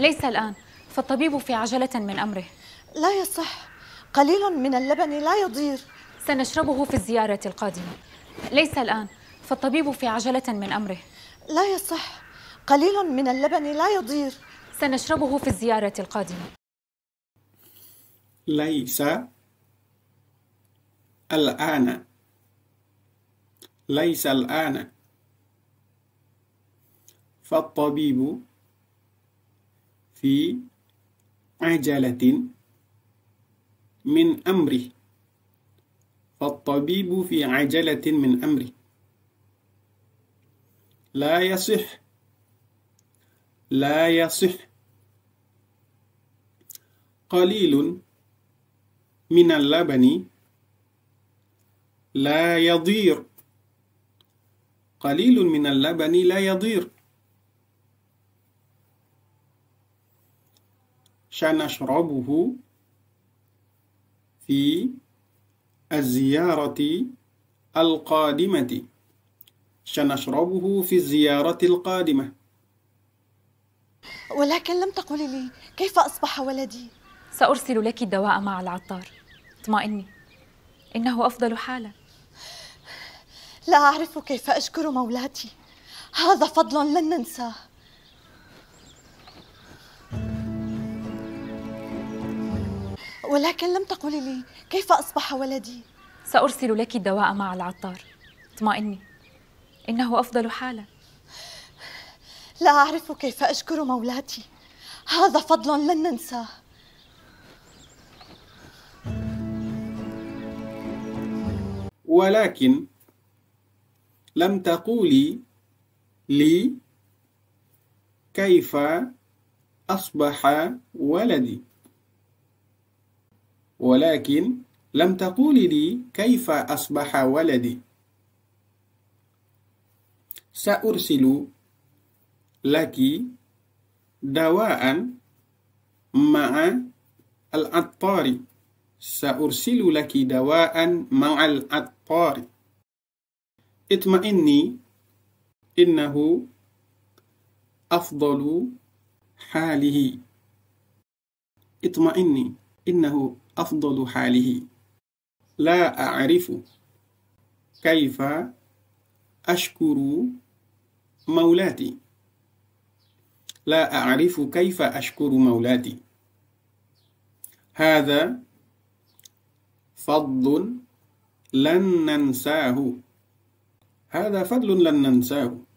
ليس الآن فالطبيب في عجلة من أمره لا يصح قليل من اللبن لا يضير سنشربه في الزيارة القادمة ليس الآن فالطبيب في عجلة من أمره لا يصح قليل من اللبن لا يضير سنشربه في الزيارة القادمة ليس الآن ليس الآن فالطبيب في عجلة من أمره فالطبيب في عجلة من أمره لا يصح لا يصح قليل من اللبن لا يضير قليل من اللبن لا يضير سنشربه في الزيارة القادمة سنشربه في الزيارة القادمة ولكن لم تقولي لي كيف أصبح ولدي؟ سأرسل لك الدواء مع العطار اطمئني إنه أفضل حالا لا أعرف كيف أشكر مولاتي هذا فضل لن ننساه ولكن لم تقولي لي كيف أصبح ولدي سأرسل لك الدواء مع العطار اطمئني إنه أفضل حالا لا أعرف كيف أشكر مولاتي هذا فضل لن ننساه ولكن لم تقولي لي كيف أصبح ولدي ولكن لم تقولي لي كيف أصبح ولدي سأرسل لك دواء مع العطار سأرسل لك دواء مع العطار اطمئني إنه أفضل حاله اطمئني إنه أفضل حاله لا أعرف كيف أشكر مولاتي لا أعرف كيف أشكر مولاتي هذا فضل لن ننساه هذا فضل لن ننساه